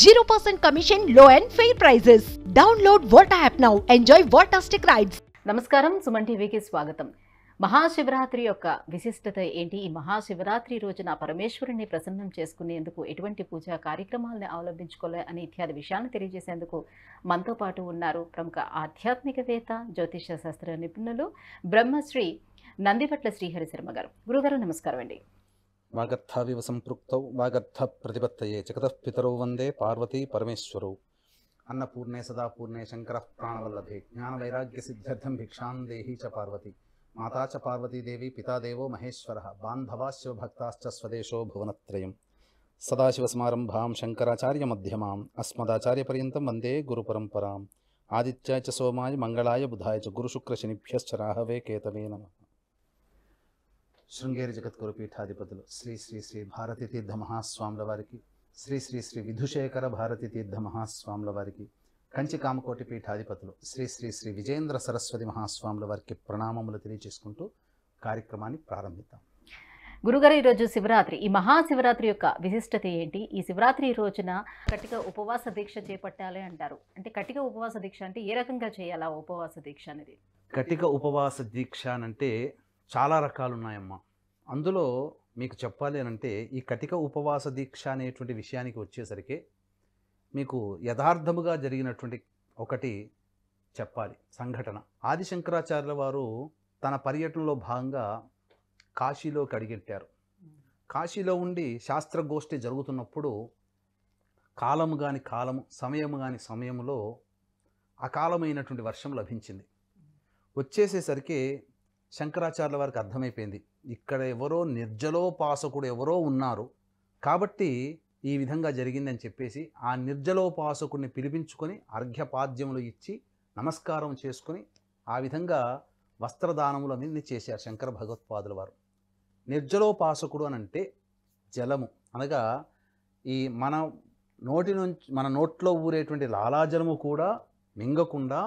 zero percent commission లో and fair prices download what app now enjoy whatastic rides నమస్కారం సుమన్ టీవీకి స్వాగతం మహాశివరాత్రి యొక్క విశిష్టత ఏంటి ఈ మహాశివరాత్రి రోజున పరమేశ్వరుని ప్రసన్నం చేసుకునేందుకు ఎటువంటి పూజా కార్యక్రమాలను అవలంబించుకోలే అని ఇత్యాది విషయాలను తెలియజేసేందుకు మనతో పాటు ఉన్నారు ప్రముఖ ఆధ్యాత్మికవేత్త జ్యోతిష శాస్త్ర నిపుణులు బ్రహ్మశ్రీ నందిపట్ల శ్రీహరి శర్మ గారు గురుగారు నమస్కారం అండి వాగర్థావివ సంపృక్త వాగర్థ ప్రతిపత్తయే జగత పితరౌ వందే పార్వతీ పరమేశ్వరౌ అన్నపూర్ణే సదాపూర్ణే శంకర ప్రాణవల్లభే జ్ఞానవైరాగ్య సిద్ధ్యర్థం భిక్షాం దేహి చ పార్వతి మాతా చ పార్వతీదేవి పితాదేవో మహేశ్వర బాంధవా శివభక్తాశ్చ స్వదేశో భువనత్రయం సదాశివసమారంభాం మధ్యమాం అస్మదాచార్యపర్యంతం వందే గురుపరంపరాం ఆదిత్యాయ సోమాయ మంగళాయ బుధాయ గురుశుక్రశనిభ్యశ్చ రాహవే కేతవే నమః శృంగేరి జగద్గురు పీఠాధిపతులు శ్రీ శ్రీ శ్రీ భారతీ తీర్థ మహాస్వాముల వారికి శ్రీ శ్రీ శ్రీ విధుశేఖర భారతీ తీర్థ మహాస్వాముల వారికి కంచి కామకోటి పీఠాధిపతులు శ్రీ శ్రీ శ్రీ విజేంద్ర సరస్వతి మహాస్వాముల వారికి ప్రణామములు తెలియజేసుకుంటూ కార్యక్రమాన్ని ప్రారంభిద్దాం గురుగారు ఈరోజు శివరాత్రి ఈ మహాశివరాత్రి యొక్క విశిష్టత ఏంటి ఈ శివరాత్రి రోజున కటిక ఉపవాస దీక్ష చేపట్టాలి అంటారు అంటే కటిక ఉపవాస దీక్ష అంటే ఏ రకంగా చేయాలా ఉపవాస దీక్ష అనేది కటిక ఉపవాస దీక్ష అంటే చాలా రకాలు ఉన్నాయమ్మా అందులో మీకు చెప్పాలి అంటే ఈ కటిక ఉపవాస దీక్ష అనేటువంటి విషయానికి వచ్చేసరికి మీకు యథార్థముగా జరిగినటువంటి ఒకటి చెప్పాలి సంఘటన ఆది శంకరాచార్యుల వారు తన పర్యటనలో భాగంగా కాశీలో కడిగెట్టారు కాశీలో ఉండి శాస్త్రగోష్ఠి జరుగుతున్నప్పుడు కాలము కాని కాలము సమయము కాని సమయంలో అకాలమైనటువంటి వర్షం లభించింది వచ్చేసేసరికి శంకరాచార్యుల వారికి అర్థమైపోయింది ఇక్కడ ఎవరో నిర్జలోపాసకుడు ఎవరో ఉన్నారు కాబట్టి ఈ విధంగా జరిగిందని చెప్పేసి ఆ నిర్జలోపాసకుడిని పిలిపించుకొని అర్ఘ్యపాద్యములు ఇచ్చి నమస్కారం చేసుకుని ఆ విధంగా అనేది చేశారు శంకర భగవత్పాదుల వారు నిర్జలోపాసకుడు అని అంటే జలము అనగా ఈ మన నోటి నుంచి మన నోట్లో ఊరేటువంటి లాలాజలము కూడా మింగకుండా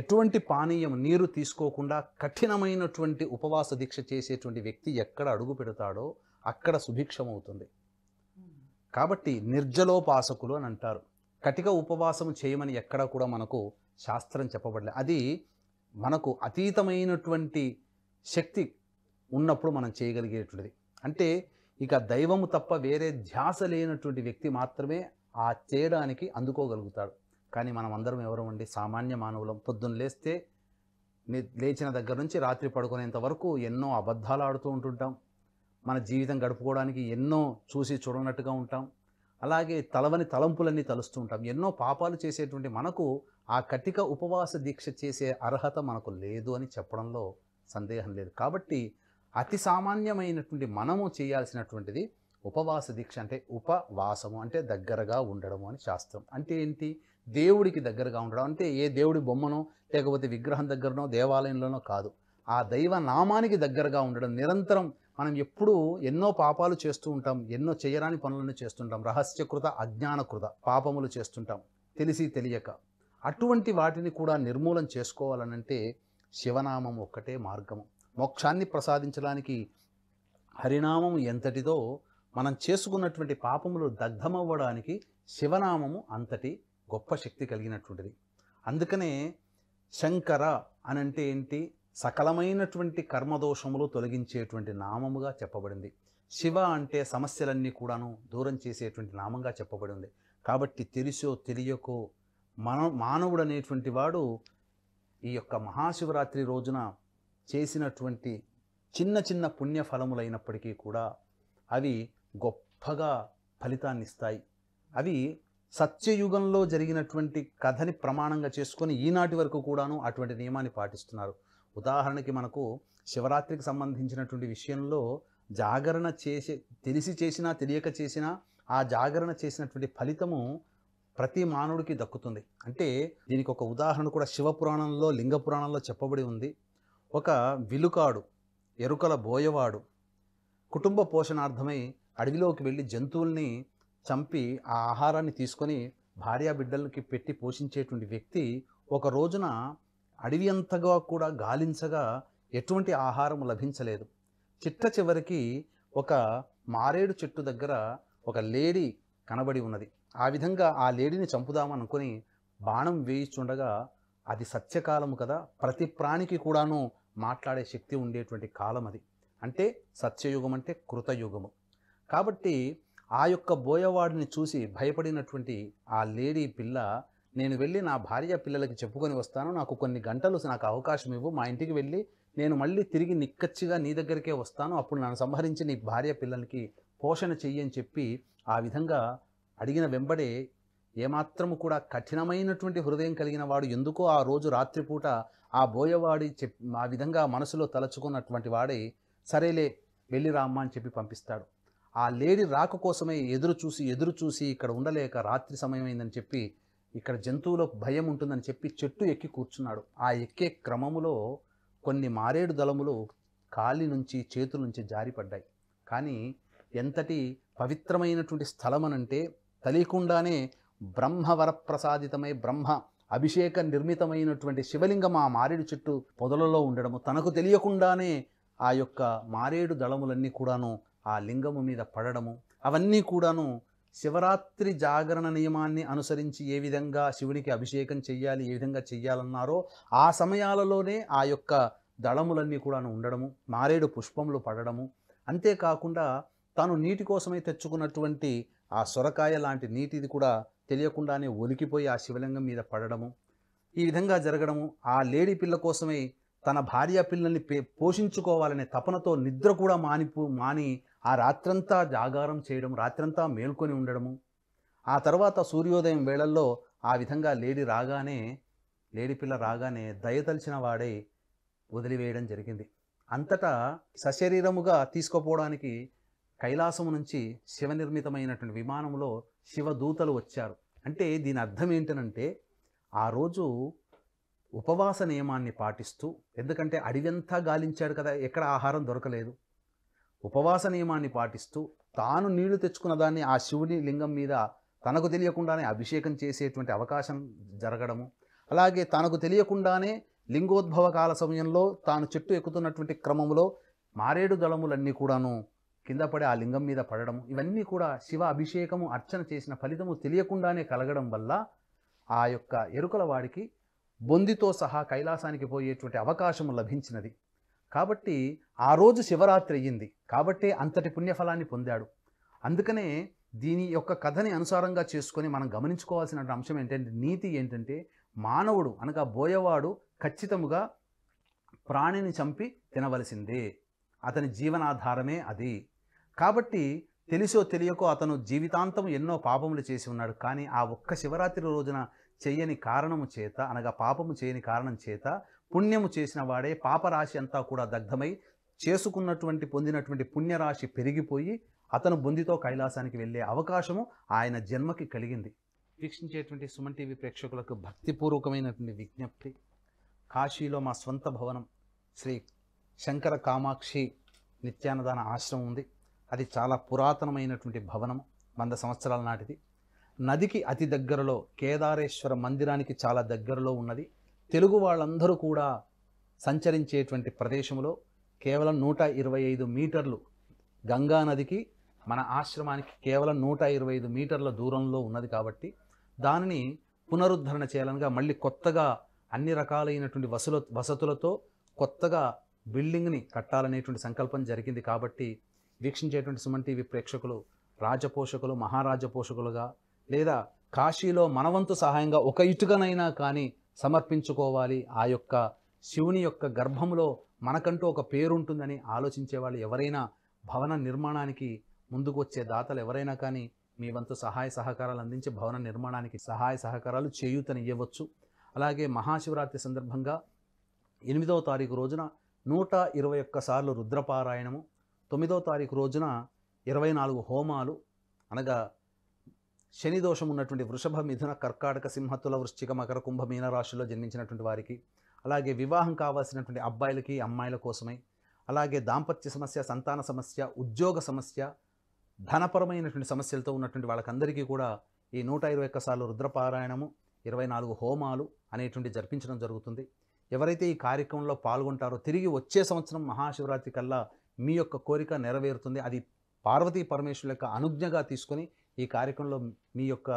ఎటువంటి పానీయం నీరు తీసుకోకుండా కఠినమైనటువంటి ఉపవాస దీక్ష చేసేటువంటి వ్యక్తి ఎక్కడ అడుగు పెడతాడో అక్కడ సుభిక్షమవుతుంది కాబట్టి నిర్జలోపాసకులు అని అంటారు కటిక ఉపవాసం చేయమని ఎక్కడ కూడా మనకు శాస్త్రం చెప్పబడలేదు అది మనకు అతీతమైనటువంటి శక్తి ఉన్నప్పుడు మనం చేయగలిగేటువంటిది అంటే ఇక దైవము తప్ప వేరే ధ్యాస లేనటువంటి వ్యక్తి మాత్రమే ఆ చేయడానికి అందుకోగలుగుతాడు కానీ మనం అందరం ఎవరు ఉండి సామాన్య మానవులం పొద్దున్న లేస్తే లేచిన దగ్గర నుంచి రాత్రి పడుకునేంత వరకు ఎన్నో అబద్ధాలు ఆడుతూ ఉంటుంటాం మన జీవితం గడుపుకోవడానికి ఎన్నో చూసి చూడనట్టుగా ఉంటాం అలాగే తలవని తలంపులన్నీ తలుస్తూ ఉంటాం ఎన్నో పాపాలు చేసేటువంటి మనకు ఆ కటిక ఉపవాస దీక్ష చేసే అర్హత మనకు లేదు అని చెప్పడంలో సందేహం లేదు కాబట్టి అతి సామాన్యమైనటువంటి మనము చేయాల్సినటువంటిది ఉపవాస దీక్ష అంటే ఉపవాసము అంటే దగ్గరగా ఉండడము అని శాస్త్రం అంటే ఏంటి దేవుడికి దగ్గరగా ఉండడం అంటే ఏ దేవుడి బొమ్మనో లేకపోతే విగ్రహం దగ్గరనో దేవాలయంలోనో కాదు ఆ దైవ నామానికి దగ్గరగా ఉండడం నిరంతరం మనం ఎప్పుడూ ఎన్నో పాపాలు చేస్తూ ఉంటాం ఎన్నో చేయరాని పనులను చేస్తుంటాం రహస్యకృత అజ్ఞానకృత పాపములు చేస్తుంటాం తెలిసి తెలియక అటువంటి వాటిని కూడా నిర్మూలన చేసుకోవాలనంటే శివనామం ఒక్కటే మార్గము మోక్షాన్ని ప్రసాదించడానికి హరినామం ఎంతటిదో మనం చేసుకున్నటువంటి పాపములు దగ్ధమవ్వడానికి శివనామము అంతటి గొప్ప శక్తి కలిగినటువంటిది అందుకనే శంకర అని అంటే ఏంటి సకలమైనటువంటి కర్మదోషములు తొలగించేటువంటి నామముగా చెప్పబడింది శివ అంటే సమస్యలన్నీ కూడాను దూరం చేసేటువంటి నామంగా చెప్పబడింది కాబట్టి తెలిసో తెలియకో మన మానవుడు అనేటువంటి వాడు ఈ యొక్క మహాశివరాత్రి రోజున చేసినటువంటి చిన్న చిన్న పుణ్యఫలములైనప్పటికీ కూడా అవి గొప్పగా ఫలితాన్ని ఇస్తాయి అవి సత్యయుగంలో జరిగినటువంటి కథని ప్రమాణంగా చేసుకొని ఈనాటి వరకు కూడాను అటువంటి నియమాన్ని పాటిస్తున్నారు ఉదాహరణకి మనకు శివరాత్రికి సంబంధించినటువంటి విషయంలో జాగరణ చేసే తెలిసి చేసినా తెలియక చేసినా ఆ జాగరణ చేసినటువంటి ఫలితము ప్రతి మానవుడికి దక్కుతుంది అంటే దీనికి ఒక ఉదాహరణ కూడా శివపురాణంలో లింగపురాణంలో చెప్పబడి ఉంది ఒక విలుకాడు ఎరుకల బోయవాడు కుటుంబ పోషణార్థమై అడవిలోకి వెళ్ళి జంతువుల్ని చంపి ఆ ఆహారాన్ని తీసుకొని భార్యా బిడ్డలకి పెట్టి పోషించేటువంటి వ్యక్తి ఒక రోజున అడవి అంతగా కూడా గాలించగా ఎటువంటి ఆహారం లభించలేదు చిట్ట చివరికి ఒక మారేడు చెట్టు దగ్గర ఒక లేడీ కనబడి ఉన్నది ఆ విధంగా ఆ లేడీని చంపుదామనుకుని బాణం వేయిచుండగా అది సత్యకాలము కదా ప్రతి ప్రాణికి కూడాను మాట్లాడే శక్తి ఉండేటువంటి కాలం అది అంటే సత్యయుగం అంటే కృతయుగము కాబట్టి ఆ యొక్క బోయవాడిని చూసి భయపడినటువంటి ఆ లేడీ పిల్ల నేను వెళ్ళి నా భార్య పిల్లలకి చెప్పుకొని వస్తాను నాకు కొన్ని గంటలు నాకు అవకాశం ఇవ్వు మా ఇంటికి వెళ్ళి నేను మళ్ళీ తిరిగి నిక్కచ్చిగా నీ దగ్గరికే వస్తాను అప్పుడు నన్ను సంహరించి నీ భార్య పిల్లలకి పోషణ చెయ్యని చెప్పి ఆ విధంగా అడిగిన వెంబడే ఏమాత్రము కూడా కఠినమైనటువంటి హృదయం కలిగిన వాడు ఎందుకో ఆ రోజు రాత్రిపూట ఆ బోయవాడి చెప్ ఆ విధంగా మనసులో తలచుకున్నటువంటి వాడే సరేలే వెళ్ళి రామ్మా అని చెప్పి పంపిస్తాడు ఆ లేడీ రాక కోసమే ఎదురు చూసి ఎదురు చూసి ఇక్కడ ఉండలేక రాత్రి సమయమైందని చెప్పి ఇక్కడ జంతువులకు భయం ఉంటుందని చెప్పి చెట్టు ఎక్కి కూర్చున్నాడు ఆ ఎక్కే క్రమములో కొన్ని మారేడు దళములు కాలి నుంచి చేతుల నుంచి జారిపడ్డాయి కానీ ఎంతటి పవిత్రమైనటువంటి స్థలం అనంటే తెలియకుండానే బ్రహ్మవరప్రసాదితమై బ్రహ్మ అభిషేక నిర్మితమైనటువంటి శివలింగం ఆ మారేడు చెట్టు పొదలలో ఉండడము తనకు తెలియకుండానే ఆ యొక్క మారేడు దళములన్నీ కూడాను ఆ లింగము మీద పడడము అవన్నీ కూడాను శివరాత్రి జాగరణ నియమాన్ని అనుసరించి ఏ విధంగా శివునికి అభిషేకం చేయాలి ఏ విధంగా చేయాలన్నారో ఆ సమయాలలోనే ఆ యొక్క దళములన్నీ కూడాను ఉండడము మారేడు పుష్పములు పడడము అంతేకాకుండా తాను నీటి కోసమై తెచ్చుకున్నటువంటి ఆ సొరకాయ లాంటి నీటిది కూడా తెలియకుండానే ఒలికిపోయి ఆ శివలింగం మీద పడడము ఈ విధంగా జరగడము ఆ లేడీ పిల్ల కోసమై తన భార్య పిల్లల్ని పోషించుకోవాలనే తపనతో నిద్ర కూడా మానిపు మాని ఆ రాత్రంతా జాగారం చేయడం రాత్రంతా మేల్కొని ఉండడము ఆ తర్వాత సూర్యోదయం వేళల్లో ఆ విధంగా లేడి రాగానే లేడి పిల్ల రాగానే దయతలిచిన వాడే వదిలివేయడం జరిగింది అంతటా సశరీరముగా తీసుకుపోవడానికి కైలాసము నుంచి శివనిర్మితమైనటువంటి విమానంలో శివదూతలు వచ్చారు అంటే దీని అర్థం ఏంటనంటే ఆ రోజు ఉపవాస నియమాన్ని పాటిస్తూ ఎందుకంటే అడివంతా గాలించాడు కదా ఎక్కడ ఆహారం దొరకలేదు ఉపవాస నియమాన్ని పాటిస్తూ తాను నీళ్లు తెచ్చుకున్న దాన్ని ఆ శివుని లింగం మీద తనకు తెలియకుండానే అభిషేకం చేసేటువంటి అవకాశం జరగడము అలాగే తనకు తెలియకుండానే లింగోద్భవ కాల సమయంలో తాను చెట్టు ఎక్కుతున్నటువంటి క్రమంలో మారేడు దళములన్నీ కూడాను కింద పడి ఆ లింగం మీద పడడం ఇవన్నీ కూడా శివ అభిషేకము అర్చన చేసిన ఫలితము తెలియకుండానే కలగడం వల్ల ఆ యొక్క ఎరుకల వాడికి బొందితో సహా కైలాసానికి పోయేటువంటి అవకాశము లభించినది కాబట్టి ఆ రోజు శివరాత్రి అయ్యింది కాబట్టి అంతటి పుణ్యఫలాన్ని పొందాడు అందుకనే దీని యొక్క కథని అనుసారంగా చేసుకొని మనం గమనించుకోవాల్సిన అంశం ఏంటంటే నీతి ఏంటంటే మానవుడు అనగా బోయవాడు ఖచ్చితముగా ప్రాణిని చంపి తినవలసిందే అతని జీవనాధారమే అది కాబట్టి తెలిసో తెలియకో అతను జీవితాంతం ఎన్నో పాపములు చేసి ఉన్నాడు కానీ ఆ ఒక్క శివరాత్రి రోజున చేయని కారణము చేత అనగా పాపము చేయని కారణం చేత పుణ్యము చేసిన వాడే పాపరాశి అంతా కూడా దగ్ధమై చేసుకున్నటువంటి పొందినటువంటి పుణ్యరాశి పెరిగిపోయి అతను బొందితో కైలాసానికి వెళ్ళే అవకాశము ఆయన జన్మకి కలిగింది వీక్షించేటువంటి సుమన్ టీవీ ప్రేక్షకులకు భక్తిపూర్వకమైనటువంటి విజ్ఞప్తి కాశీలో మా స్వంత భవనం శ్రీ శంకర కామాక్షి నిత్యానదాన ఆశ్రమం ఉంది అది చాలా పురాతనమైనటువంటి భవనం వంద సంవత్సరాల నాటిది నదికి అతి దగ్గరలో కేదారేశ్వర మందిరానికి చాలా దగ్గరలో ఉన్నది తెలుగు వాళ్ళందరూ కూడా సంచరించేటువంటి ప్రదేశంలో కేవలం నూట ఇరవై ఐదు మీటర్లు గంగా నదికి మన ఆశ్రమానికి కేవలం నూట ఇరవై ఐదు మీటర్ల దూరంలో ఉన్నది కాబట్టి దానిని పునరుద్ధరణ చేయాలనగా మళ్ళీ కొత్తగా అన్ని రకాలైనటువంటి వసుల వసతులతో కొత్తగా బిల్డింగ్ని కట్టాలనేటువంటి సంకల్పం జరిగింది కాబట్టి వీక్షించేటువంటి సుమన్ టీవీ ప్రేక్షకులు రాజపోషకులు మహారాజ పోషకులుగా లేదా కాశీలో మనవంతు సహాయంగా ఒక ఇటుకనైనా కానీ సమర్పించుకోవాలి ఆ యొక్క శివుని యొక్క గర్భంలో మనకంటూ ఒక పేరు ఉంటుందని ఆలోచించే వాళ్ళు ఎవరైనా భవన నిర్మాణానికి ముందుకు వచ్చే దాతలు ఎవరైనా కానీ మీ వంతు సహాయ సహకారాలు అందించి భవన నిర్మాణానికి సహాయ సహకారాలు చేయూతని ఇవ్వచ్చు అలాగే మహాశివరాత్రి సందర్భంగా ఎనిమిదవ తారీఖు రోజున నూట ఇరవై ఒక్క సార్లు రుద్రపారాయణము తొమ్మిదవ తారీఖు రోజున ఇరవై నాలుగు హోమాలు అనగా శని దోషం ఉన్నటువంటి వృషభ మిథున కర్కాటక సింహతుల వృశ్చిక మకర కుంభ మీన జన్మించినటువంటి వారికి అలాగే వివాహం కావాల్సినటువంటి అబ్బాయిలకి అమ్మాయిల కోసమై అలాగే దాంపత్య సమస్య సంతాన సమస్య ఉద్యోగ సమస్య ధనపరమైనటువంటి సమస్యలతో ఉన్నటువంటి వాళ్ళకందరికీ కూడా ఈ నూట ఇరవై ఒక్కసార్లు రుద్రపారాయణము ఇరవై నాలుగు హోమాలు అనేటువంటి జరిపించడం జరుగుతుంది ఎవరైతే ఈ కార్యక్రమంలో పాల్గొంటారో తిరిగి వచ్చే సంవత్సరం మహాశివరాత్రి కల్లా మీ యొక్క కోరిక నెరవేరుతుంది అది పార్వతీ పరమేశ్వరు యొక్క అనుజ్ఞగా తీసుకొని ఈ కార్యక్రమంలో మీ యొక్క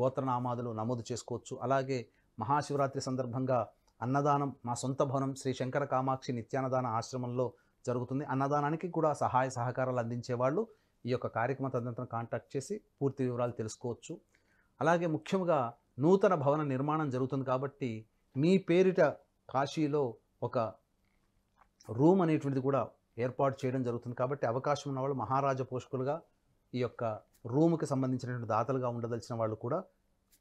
గోత్రనామాదులు నమోదు చేసుకోవచ్చు అలాగే మహాశివరాత్రి సందర్భంగా అన్నదానం మా సొంత భవనం శ్రీ శంకర కామాక్షి నిత్యాన్నదాన ఆశ్రమంలో జరుగుతుంది అన్నదానానికి కూడా సహాయ సహకారాలు అందించే వాళ్ళు ఈ యొక్క కార్యక్రమ తదంతరం కాంటాక్ట్ చేసి పూర్తి వివరాలు తెలుసుకోవచ్చు అలాగే ముఖ్యంగా నూతన భవన నిర్మాణం జరుగుతుంది కాబట్టి మీ పేరిట కాశీలో ఒక రూమ్ అనేటువంటిది కూడా ఏర్పాటు చేయడం జరుగుతుంది కాబట్టి అవకాశం ఉన్నవాళ్ళు మహారాజ పోషకులుగా ఈ యొక్క రూమ్కి సంబంధించినటువంటి దాతలుగా ఉండదలిచిన వాళ్ళు కూడా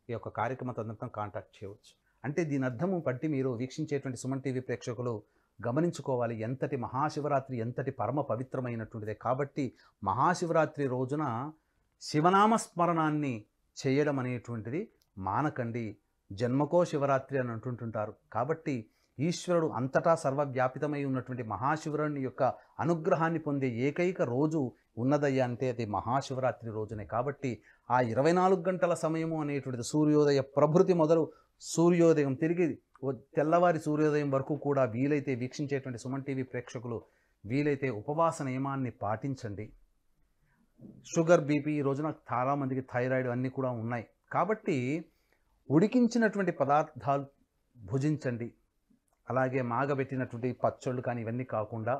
ఈ యొక్క కార్యక్రమ తదంతరం కాంటాక్ట్ చేయవచ్చు అంటే దీని అర్థము పట్టి మీరు వీక్షించేటువంటి సుమన్ టీవీ ప్రేక్షకులు గమనించుకోవాలి ఎంతటి మహాశివరాత్రి ఎంతటి పరమ పవిత్రమైనటువంటిదే కాబట్టి మహాశివరాత్రి రోజున శివనామ స్మరణాన్ని చేయడం అనేటువంటిది మానకండి జన్మకో శివరాత్రి అని అంటుంటుంటారు కాబట్టి ఈశ్వరుడు అంతటా సర్వవ్యాపితమై ఉన్నటువంటి మహాశివరుని యొక్క అనుగ్రహాన్ని పొందే ఏకైక రోజు ఉన్నదయ్యా అంటే అది మహాశివరాత్రి రోజునే కాబట్టి ఆ ఇరవై నాలుగు గంటల సమయము అనేటువంటిది సూర్యోదయ ప్రభృతి మొదలు సూర్యోదయం తిరిగి తెల్లవారి సూర్యోదయం వరకు కూడా వీలైతే వీక్షించేటువంటి సుమన్ టీవీ ప్రేక్షకులు వీలైతే ఉపవాస నియమాన్ని పాటించండి షుగర్ బీపీ ఈ రోజున చాలామందికి థైరాయిడ్ అన్నీ కూడా ఉన్నాయి కాబట్టి ఉడికించినటువంటి పదార్థాలు భుజించండి అలాగే మాగబెట్టినటువంటి పచ్చళ్ళు కానీ ఇవన్నీ కాకుండా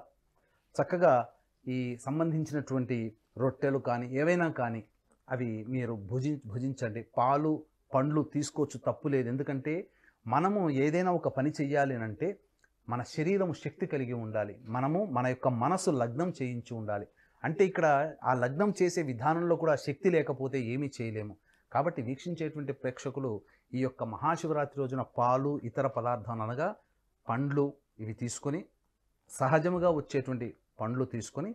చక్కగా ఈ సంబంధించినటువంటి రొట్టెలు కానీ ఏవైనా కానీ అవి మీరు భుజి భుజించండి పాలు పండ్లు తీసుకోవచ్చు తప్పు లేదు ఎందుకంటే మనము ఏదైనా ఒక పని చేయాలి అంటే మన శరీరము శక్తి కలిగి ఉండాలి మనము మన యొక్క మనసు లగ్నం చేయించి ఉండాలి అంటే ఇక్కడ ఆ లగ్నం చేసే విధానంలో కూడా శక్తి లేకపోతే ఏమీ చేయలేము కాబట్టి వీక్షించేటువంటి ప్రేక్షకులు ఈ యొక్క మహాశివరాత్రి రోజున పాలు ఇతర పదార్థాలు అనగా పండ్లు ఇవి తీసుకొని సహజముగా వచ్చేటువంటి పండ్లు తీసుకొని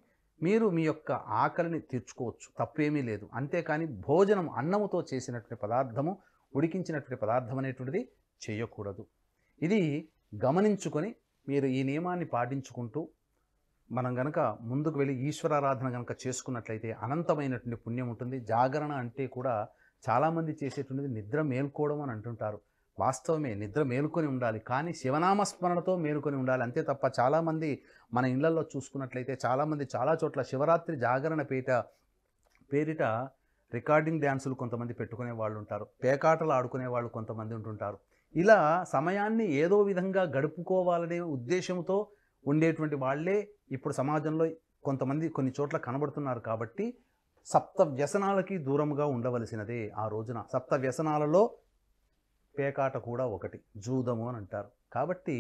మీరు మీ యొక్క ఆకలిని తీర్చుకోవచ్చు తప్పేమీ లేదు అంతేకాని భోజనం అన్నముతో చేసినటువంటి పదార్థము ఉడికించినటువంటి పదార్థం అనేటువంటిది చేయకూడదు ఇది గమనించుకొని మీరు ఈ నియమాన్ని పాటించుకుంటూ మనం గనక ముందుకు వెళ్ళి ఈశ్వరారాధన కనుక చేసుకున్నట్లయితే అనంతమైనటువంటి పుణ్యం ఉంటుంది జాగరణ అంటే కూడా చాలామంది చేసేటువంటిది నిద్ర మేల్కోవడం అని అంటుంటారు వాస్తవమే నిద్ర మేలుకొని ఉండాలి కానీ శివనామ స్మరణతో మేలుకొని ఉండాలి అంతే తప్ప చాలామంది మన ఇళ్లలో చూసుకున్నట్లయితే చాలామంది చాలా చోట్ల శివరాత్రి జాగరణ పేట పేరిట రికార్డింగ్ డ్యాన్సులు కొంతమంది పెట్టుకునే వాళ్ళు ఉంటారు పేకాటలు ఆడుకునే వాళ్ళు కొంతమంది ఉంటుంటారు ఇలా సమయాన్ని ఏదో విధంగా గడుపుకోవాలనే ఉద్దేశంతో ఉండేటువంటి వాళ్ళే ఇప్పుడు సమాజంలో కొంతమంది కొన్ని చోట్ల కనబడుతున్నారు కాబట్టి సప్త వ్యసనాలకి దూరంగా ఉండవలసినదే ఆ రోజున సప్త వ్యసనాలలో పేకాట కూడా ఒకటి జూదము అని అంటారు కాబట్టి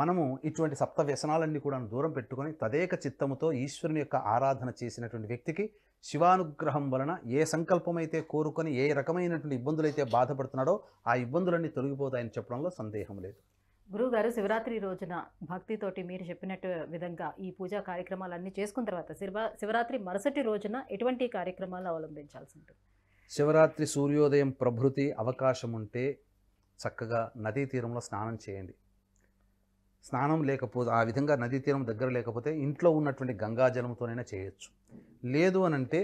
మనము ఇటువంటి సప్త వ్యసనాలన్నీ కూడా దూరం పెట్టుకొని తదేక చిత్తముతో ఈశ్వరుని యొక్క ఆరాధన చేసినటువంటి వ్యక్తికి శివానుగ్రహం వలన ఏ సంకల్పమైతే కోరుకొని ఏ రకమైనటువంటి ఇబ్బందులైతే బాధపడుతున్నాడో ఆ ఇబ్బందులన్నీ తొలగిపోతాయని చెప్పడంలో సందేహం లేదు గురువుగారు శివరాత్రి రోజున భక్తితోటి మీరు చెప్పినట్టు విధంగా ఈ పూజా కార్యక్రమాలన్నీ చేసుకున్న తర్వాత శివ శివరాత్రి మరుసటి రోజున ఎటువంటి కార్యక్రమాలు అవలంబించాల్సి ఉంటుంది శివరాత్రి సూర్యోదయం ప్రభృతి అవకాశం ఉంటే చక్కగా నదీ తీరంలో స్నానం చేయండి స్నానం లేకపోతే ఆ విధంగా నదీ తీరం దగ్గర లేకపోతే ఇంట్లో ఉన్నటువంటి జలంతోనైనా చేయొచ్చు లేదు అంటే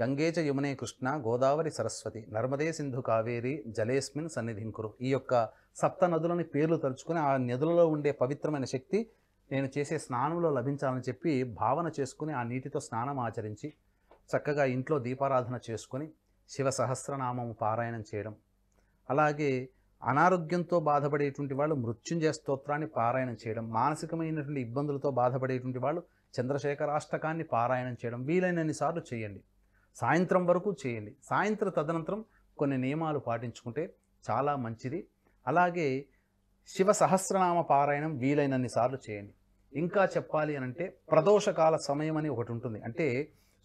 గంగేచ యమునే కృష్ణ గోదావరి సరస్వతి నర్మదే సింధు కావేరి జలేస్మిన్ సన్నిధింకురు ఈ యొక్క సప్త నదులని పేర్లు తలుచుకుని ఆ నదులలో ఉండే పవిత్రమైన శక్తి నేను చేసే స్నానంలో లభించాలని చెప్పి భావన చేసుకుని ఆ నీటితో స్నానం ఆచరించి చక్కగా ఇంట్లో దీపారాధన చేసుకుని శివ సహస్రనామము పారాయణం చేయడం అలాగే అనారోగ్యంతో బాధపడేటువంటి వాళ్ళు మృత్యుంజయ స్తోత్రాన్ని పారాయణం చేయడం మానసికమైనటువంటి ఇబ్బందులతో బాధపడేటువంటి వాళ్ళు చంద్రశేఖరాష్టకాన్ని పారాయణం చేయడం వీలైనన్నిసార్లు చేయండి సాయంత్రం వరకు చేయండి సాయంత్రం తదనంతరం కొన్ని నియమాలు పాటించుకుంటే చాలా మంచిది అలాగే శివ సహస్రనామ పారాయణం వీలైనన్నిసార్లు చేయండి ఇంకా చెప్పాలి అని అంటే ప్రదోషకాల సమయం అని ఒకటి ఉంటుంది అంటే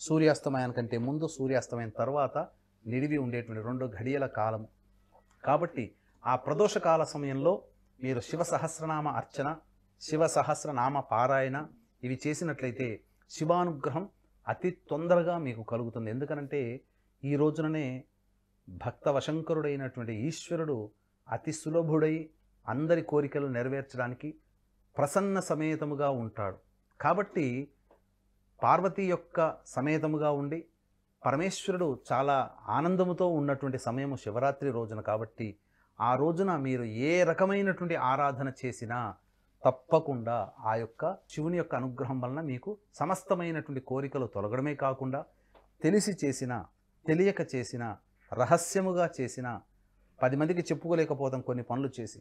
సూర్యాస్తమయాని కంటే ముందు సూర్యాస్తమయం తర్వాత నిడివి ఉండేటువంటి రెండు ఘడియల కాలము కాబట్టి ఆ ప్రదోషకాల సమయంలో మీరు శివ సహస్రనామ అర్చన శివ సహస్రనామ పారాయణ ఇవి చేసినట్లయితే శివానుగ్రహం అతి తొందరగా మీకు కలుగుతుంది ఎందుకనంటే ఈ రోజుననే భక్త వశంకరుడైనటువంటి ఈశ్వరుడు అతి సులభుడై అందరి కోరికలు నెరవేర్చడానికి ప్రసన్న సమేతముగా ఉంటాడు కాబట్టి పార్వతి యొక్క సమేతముగా ఉండి పరమేశ్వరుడు చాలా ఆనందముతో ఉన్నటువంటి సమయము శివరాత్రి రోజున కాబట్టి ఆ రోజున మీరు ఏ రకమైనటువంటి ఆరాధన చేసినా తప్పకుండా ఆ యొక్క శివుని యొక్క అనుగ్రహం వలన మీకు సమస్తమైనటువంటి కోరికలు తొలగడమే కాకుండా తెలిసి చేసిన తెలియక చేసిన రహస్యముగా చేసిన పది మందికి చెప్పుకోలేకపోతాం కొన్ని పనులు చేసి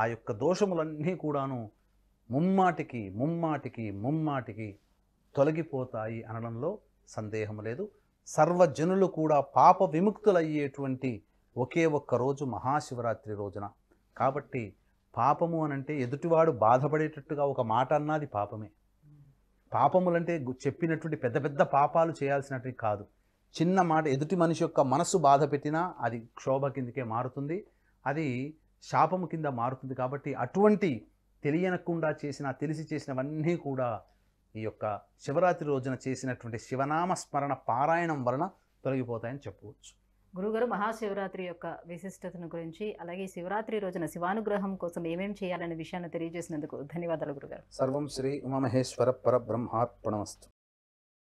ఆ యొక్క దోషములన్నీ కూడాను ముమ్మాటికి ముమ్మాటికి ముమ్మాటికి తొలగిపోతాయి అనడంలో సందేహం లేదు సర్వజనులు కూడా పాప విముక్తులయ్యేటువంటి ఒకే ఒక్క రోజు మహాశివరాత్రి రోజున కాబట్టి పాపము అని అంటే ఎదుటివాడు బాధపడేటట్టుగా ఒక మాట అన్నది పాపమే పాపములంటే చెప్పినటువంటి పెద్ద పెద్ద పాపాలు చేయాల్సినట్టు కాదు చిన్న మాట ఎదుటి మనిషి యొక్క మనసు బాధ పెట్టినా అది క్షోభ కిందకే మారుతుంది అది శాపము కింద మారుతుంది కాబట్టి అటువంటి తెలియనకుండా చేసిన తెలిసి చేసినవన్నీ కూడా ఈ యొక్క శివరాత్రి రోజున చేసినటువంటి శివనామ స్మరణ పారాయణం వలన తొలగిపోతాయని చెప్పవచ్చు గురుగారు మహాశివరాత్రి యొక్క విశిష్టతను గురించి అలాగే శివరాత్రి రోజున శివానుగ్రహం కోసం ఏమేమి చేయాలనే విషయాన్ని తెలియజేసినందుకు ధన్యవాదాలు గురుగారు సర్వం శ్రీ ఉమామహేశ్వర పరబ్రహ్మార్పణమస్తు